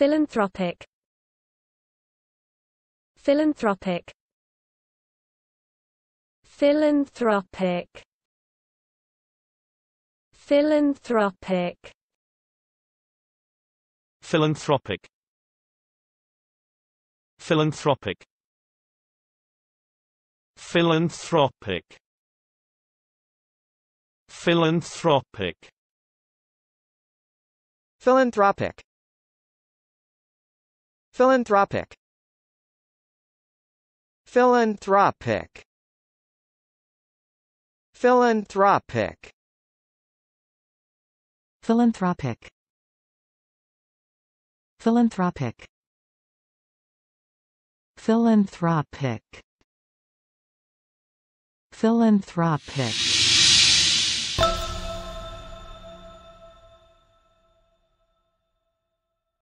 Philanthropic Philanthropic Philanthropic Philanthropic Philanthropic Philanthropic Philanthropic Philanthropic Philanthropic Philanthropic Philanthropic Philanthropic Philanthropic Philanthropic Philanthropic Philanthropic